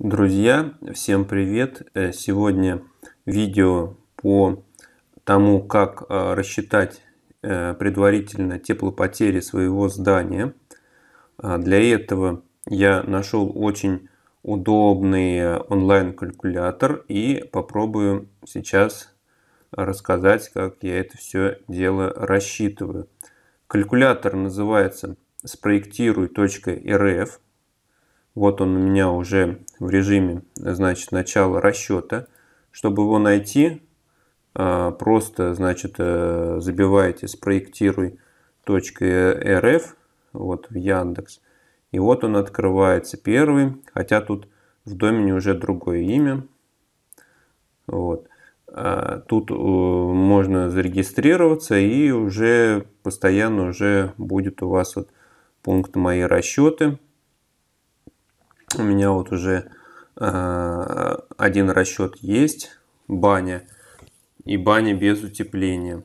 Друзья, всем привет! Э, сегодня видео по тому, как э, рассчитать э, предварительно теплопотери своего здания. Для этого я нашел очень удобный онлайн-калькулятор и попробую сейчас рассказать, как я это все дело рассчитываю. Калькулятор называется спроектируй.рф. Вот он у меня уже в режиме, значит, начала расчета. Чтобы его найти, а, просто, значит, э, забиваете «спроектируй э, .рф», вот в Яндекс. И вот он открывается первый, хотя тут в домене уже другое имя. Вот. А, тут э, можно зарегистрироваться и уже постоянно уже будет у вас вот пункт «Мои расчеты». У меня вот уже э, один расчет есть, баня, и баня без утепления.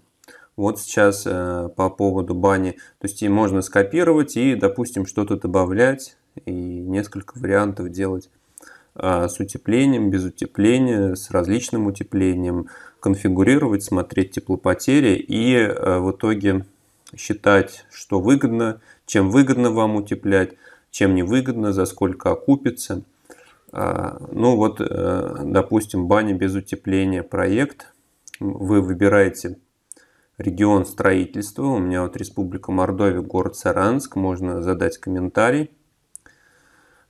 Вот сейчас э, по поводу бани, то есть и можно скопировать и, допустим, что-то добавлять, и несколько вариантов делать э, с утеплением, без утепления, с различным утеплением, конфигурировать, смотреть теплопотери и э, в итоге считать, что выгодно, чем выгодно вам утеплять, чем невыгодно, за сколько окупится. А, ну вот, э, допустим, баня без утепления проект. Вы выбираете регион строительства. У меня вот Республика Мордовия, город Саранск. Можно задать комментарий.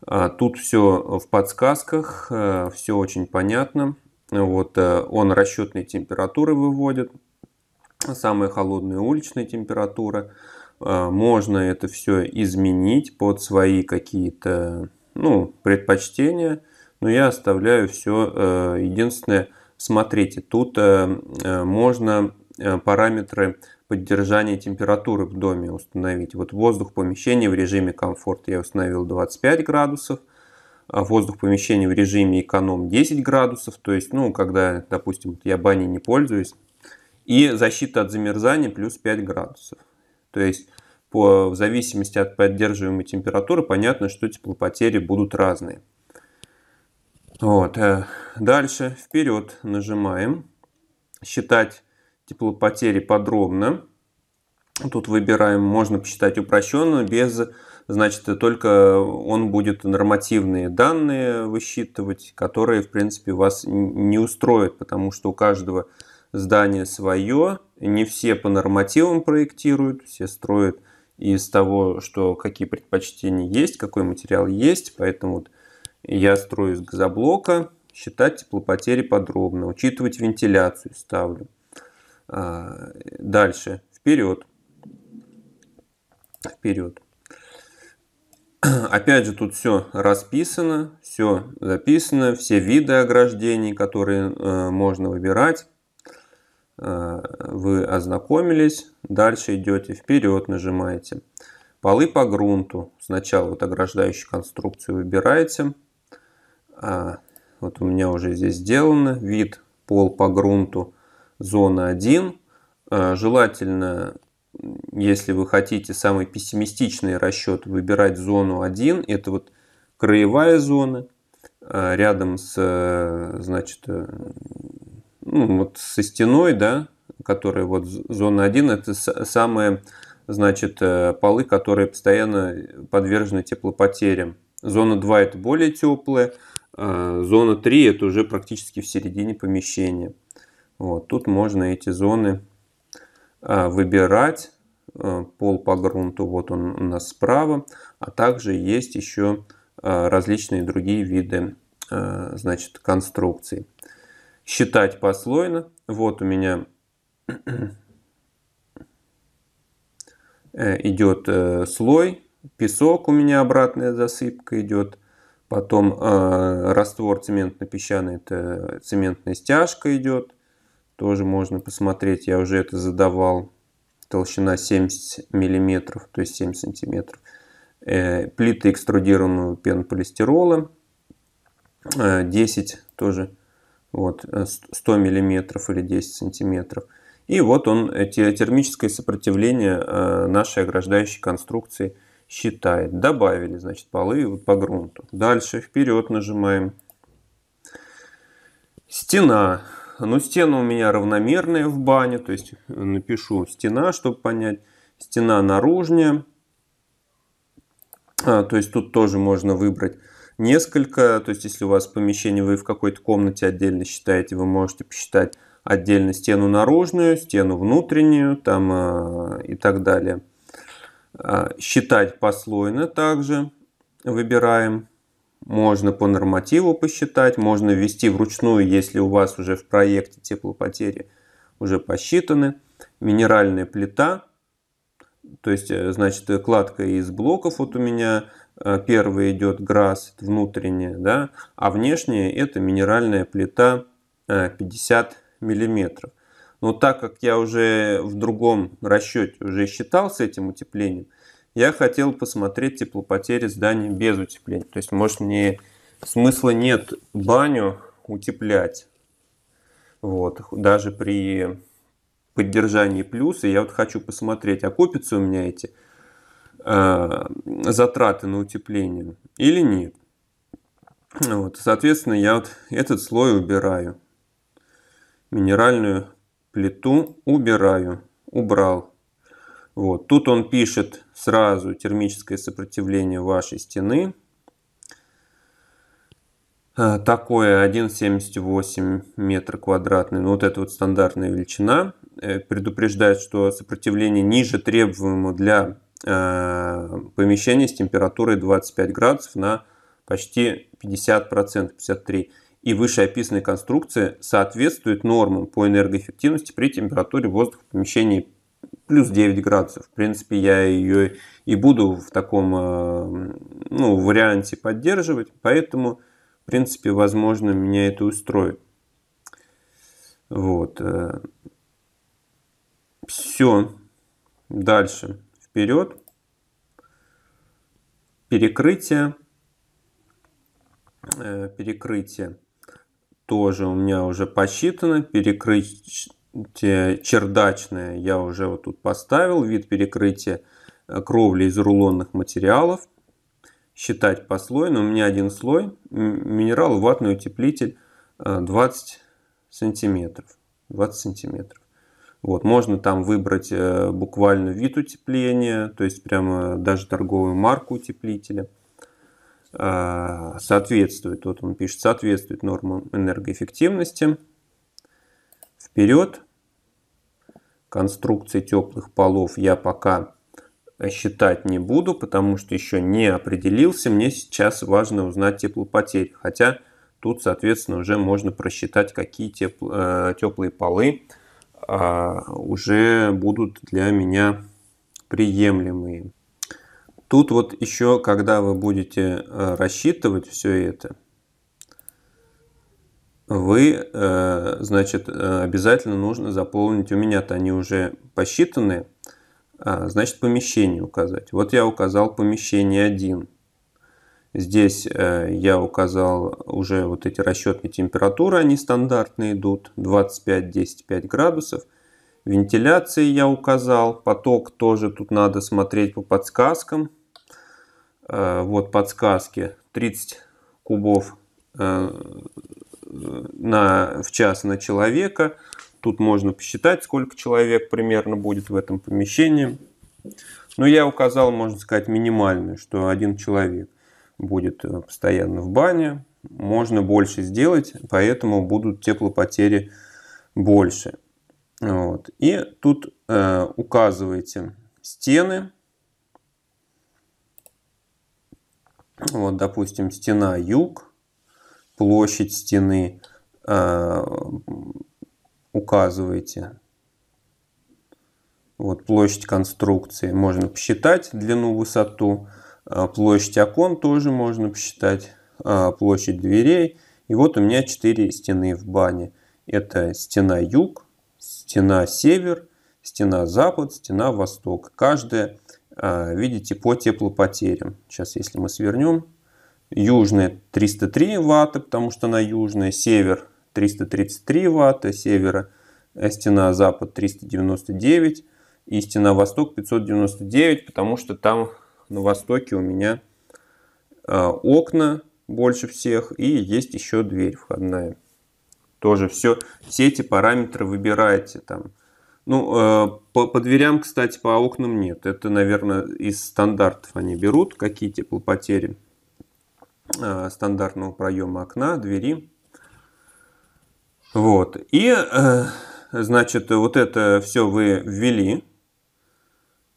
А, тут все в подсказках, э, все очень понятно. Вот э, он расчетные температуры выводит, самая холодная уличная температура. Э, можно это все изменить под свои какие-то ну, предпочтения, но я оставляю все. Э, единственное, смотрите, тут э, можно параметры поддержания температуры в доме установить. Вот воздух помещения в режиме комфорт я установил 25 градусов, а воздух помещения в режиме эконом 10 градусов, то есть, ну, когда, допустим, я баней не пользуюсь, и защита от замерзания плюс 5 градусов. То есть по, в зависимости от поддерживаемой температуры понятно, что теплопотери будут разные. Вот. Э, дальше вперед нажимаем. Считать теплопотери подробно. Тут выбираем, можно посчитать упрощенно, без, значит, только он будет нормативные данные высчитывать, которые, в принципе, вас не устроят, потому что у каждого здание свое, не все по нормативам проектируют, все строят из того, что какие предпочтения есть, какой материал есть, поэтому вот я строю из газоблока, считать теплопотери подробно, учитывать вентиляцию ставлю. А, дальше, вперед. Вперед. Опять же, тут все расписано, все записано, все виды ограждений, которые э, можно выбирать. Э, вы ознакомились, дальше идете вперед, нажимаете. Полы по грунту. Сначала вот ограждающую конструкцию выбираете. А, вот у меня уже здесь сделано. Вид пол по грунту зона 1. А, желательно, если вы хотите самый пессимистичный расчет, выбирать зону 1. Это вот краевая зона а, рядом с э, значит, э, ну, вот со стеной, да, которая вот зона 1, это самые, значит, э, полы, которые постоянно подвержены теплопотерям. Зона 2 это более теплые. А зона 3 это уже практически в середине помещения. Вот, тут можно эти зоны а, выбирать, э, пол по грунту, вот он у нас справа, а также есть еще а, различные другие виды э, значит, конструкций считать послойно. Вот у меня э, идет э, слой, песок у меня обратная засыпка идет, потом э, раствор цементно-песчаный, это цементная стяжка идет, тоже можно посмотреть, я уже это задавал, толщина 70 миллиметров, то есть 7 сантиметров, плиты экструдированного пенополистирола, э, 10 тоже вот 100 э, миллиметров или 10 сантиметров. И вот он э, термическое сопротивление э, нашей ограждающей конструкции считает. Добавили, значит, полы вот по грунту. Дальше вперед нажимаем. Стена. Ну, стена у меня равномерная в бане, то есть напишу стена, чтобы понять. Стена наружная. А, то есть тут тоже можно выбрать несколько, то есть если у вас помещение, вы в какой-то комнате отдельно считаете, вы можете посчитать отдельно стену наружную, стену внутреннюю там, а, и так далее. А, считать послойно также выбираем. Можно по нормативу посчитать, можно ввести вручную, если у вас уже в проекте теплопотери уже посчитаны. Минеральная плита, то есть, э, значит, э, кладка из блоков вот у меня Э, первый идет грасс внутренняя, да, а внешняя это минеральная плита 50 э, миллиметров. Но так как я уже в другом расчете уже считал с этим утеплением, я хотел посмотреть теплопотери здания без утепления. То есть, может, мне смысла нет баню утеплять. Вот, даже при поддержании плюса я вот хочу посмотреть, окупятся у меня эти Э, затраты на утепление или нет. Вот, соответственно, я вот этот слой убираю. Минеральную плиту убираю, убрал. Вот, тут он пишет сразу термическое сопротивление вашей стены. Э, такое 1,78 метра квадратный, ну, вот это вот стандартная величина. Э, предупреждает, что сопротивление ниже требуемого для Э, помещение с температурой 25 градусов на почти 50%, 53%. И вышеописанные конструкции соответствует нормам по энергоэффективности при температуре воздуха в помещении плюс 9 градусов. В принципе, я ее и буду в таком э, ну, варианте поддерживать, поэтому, в принципе, возможно, меня это устроит. Вот. Э, Все. Дальше вперед, перекрытие, э, перекрытие тоже у меня уже посчитано, перекрытие чердачное я уже вот тут поставил, вид перекрытия э, кровли из рулонных материалов, считать послойно, у меня один слой, минерал ватный утеплитель 20 э, сантиметров, 20 сантиметров. Вот, можно там выбрать э, буквально вид утепления, то есть прямо даже торговую марку утеплителя. А, соответствует, вот он пишет, соответствует нормам энергоэффективности. Вперед. Конструкции теплых полов я пока считать не буду, потому что еще не определился. Мне сейчас важно узнать теплопотери, хотя тут, соответственно, уже можно просчитать, какие тепл... Э, теплые полы а, уже будут для меня приемлемые. Тут вот еще, когда вы будете э, рассчитывать все это, вы, э, значит, э, обязательно нужно заполнить, у меня-то они уже посчитаны, а, значит, помещение указать. Вот я указал помещение 1. Здесь э, я указал уже вот эти расчетные температуры, они стандартные идут, 25-10-5 градусов. Вентиляции я указал, поток тоже тут надо смотреть по подсказкам. Э, вот подсказки, 30 кубов э, на, в час на человека. Тут можно посчитать, сколько человек примерно будет в этом помещении. Но я указал, можно сказать, минимальную, что один человек будет э, постоянно в бане, можно больше сделать, поэтому будут теплопотери больше. Вот. И тут э, указываете стены. Вот, допустим, стена юг, площадь стены э, указываете. Вот площадь конструкции можно посчитать длину, высоту. А, площадь окон тоже можно посчитать. А, площадь дверей. И вот у меня 4 стены в бане. Это стена юг, стена север, стена запад, стена восток. Каждая, а, видите, по теплопотерям. Сейчас, если мы свернем, южная 303 ватта, потому что она южная, север 333 ватта, севера э, стена запад 399 и стена восток 599, потому что там на востоке у меня а, окна больше всех и есть еще дверь входная. Тоже все, все эти параметры выбираете там. Ну, а, по, по дверям, кстати, по окнам нет. Это, наверное, из стандартов они берут, какие теплопотери а, стандартного проема окна, двери. Вот. И, значит, вот это все вы ввели,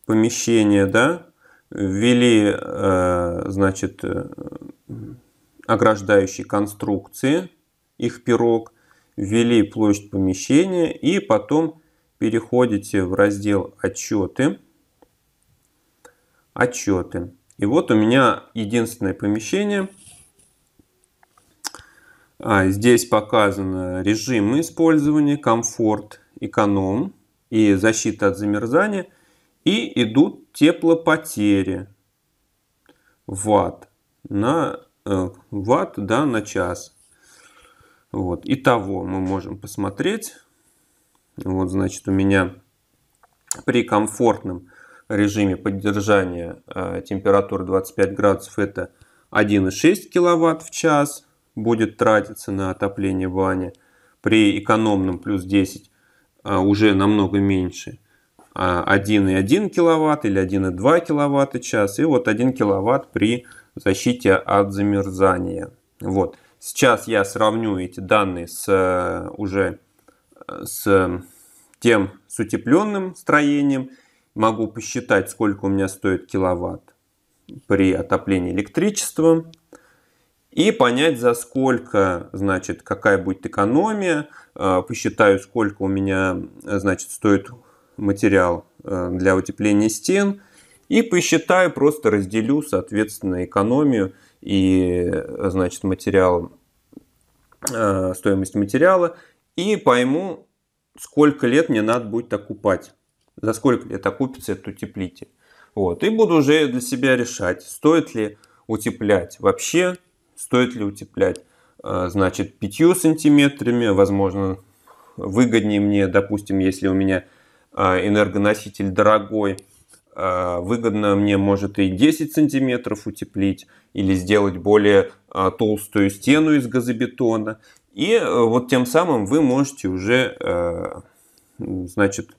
помещение, да, ввели, э, значит, э, ограждающие конструкции, их пирог, ввели площадь помещения и потом переходите в раздел «Отчеты». «Отчеты». И вот у меня единственное помещение. А, здесь показаны режимы использования, комфорт, эконом и защита от замерзания – и идут теплопотери ватт на э, ватт да, на час. Вот. и того мы можем посмотреть. Вот, значит, у меня при комфортном режиме поддержания э, температуры 25 градусов это 1,6 киловатт в час будет тратиться на отопление бани. При экономном плюс 10 э, уже намного меньше – 1,1 а, киловатт или 1,2 киловатта час и вот 1 киловатт при защите от замерзания. Вот. Сейчас я сравню эти данные с э, уже э, с тем с утепленным строением. Могу посчитать, сколько у меня стоит киловатт при отоплении электричеством и понять, за сколько, значит, какая будет экономия. Э, посчитаю, сколько у меня, значит, стоит материал э, для утепления стен и посчитаю, просто разделю, соответственно, экономию и, э, значит, материал, э, стоимость материала и пойму, сколько лет мне надо будет окупать, за сколько лет окупится этот утеплитель. Вот. И буду уже для себя решать, стоит ли утеплять вообще, стоит ли утеплять, значит, 5 сантиметрами, возможно, выгоднее мне, допустим, если у меня Э, энергоноситель дорогой, э, выгодно мне может и 10 сантиметров утеплить или сделать более э, толстую стену из газобетона. И вот тем самым вы можете уже, значит,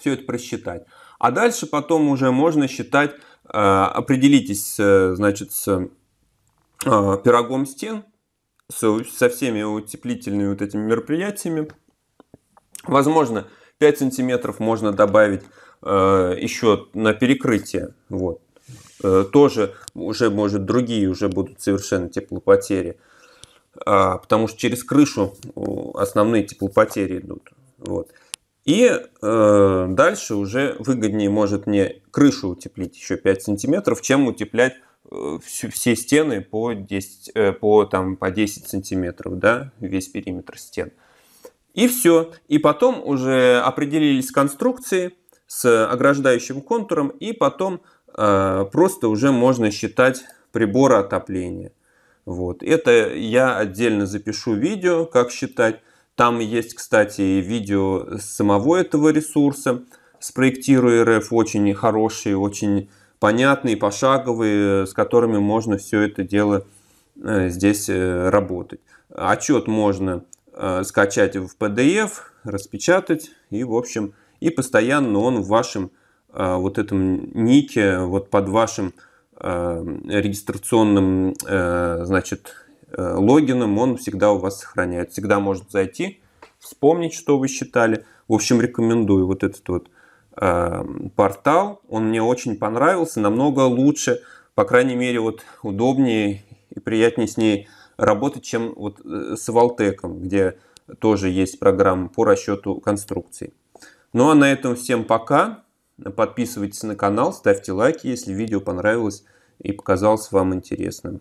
все это просчитать. А дальше потом уже можно считать, определитесь, значит, с пирогом стен, со всеми утеплительными вот этими мероприятиями. Возможно, 5 сантиметров можно добавить э, еще на перекрытие. Вот. Э, тоже уже, может, другие уже будут совершенно теплопотери. А, потому что через крышу основные теплопотери идут. Вот. И э, дальше уже выгоднее может мне крышу утеплить еще 5 сантиметров, чем утеплять э, все стены по 10, э, по, там, по 10 сантиметров, да, весь периметр стен. Э, и все. И потом уже определились конструкции с ограждающим контуром, и потом э, просто уже можно считать приборы отопления. Вот. Это я отдельно запишу видео, как считать. Там есть, кстати, видео самого этого ресурса. Спроектируй РФ очень хорошие, очень понятные, пошаговые, с которыми можно все это дело э, здесь э, работать. Отчет можно Э, скачать в PDF, распечатать и, в общем, и постоянно он в вашем э, вот этом нике, вот под вашим э, регистрационным, значит, логином он всегда у вас сохраняет. Всегда может зайти, вспомнить, что вы считали. В общем, рекомендую вот этот вот портал. Он мне очень понравился, намного лучше, по крайней мере, вот удобнее и приятнее с ней работать, чем вот э, с Валтеком, где тоже есть программа по расчету конструкций. Ну а на этом всем пока. Подписывайтесь на канал, ставьте лайки, если видео понравилось и показалось вам интересным.